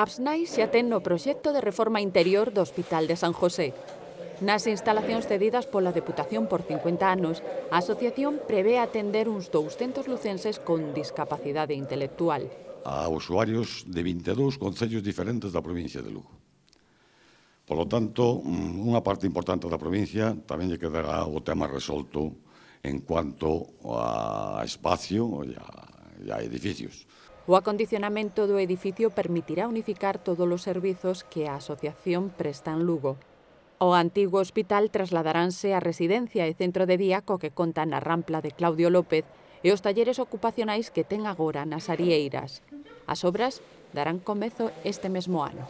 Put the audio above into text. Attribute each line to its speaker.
Speaker 1: Absnai se atén no proxecto de reforma interior do Hospital de San José. Nas instalacións cedidas pola Deputación por 50 anos, a asociación prevé atender uns 200 lucenses con discapacidade intelectual.
Speaker 2: A usuarios de 22 concellos diferentes da provincia de Lugo. Por lo tanto, mm, unha parte importante da provincia tamén lle quedará o tema resolto en cuanto a espacio e a a edificios.
Speaker 1: O acondicionamento do edificio permitirá unificar todos os servizos que a asociación presta en Lugo. O antigo hospital trasladaránse a residencia e centro de día co que conta na rampla de Claudio López e os talleres ocupacionais que ten agora nas Arieiras. As obras darán comezo este mesmo ano.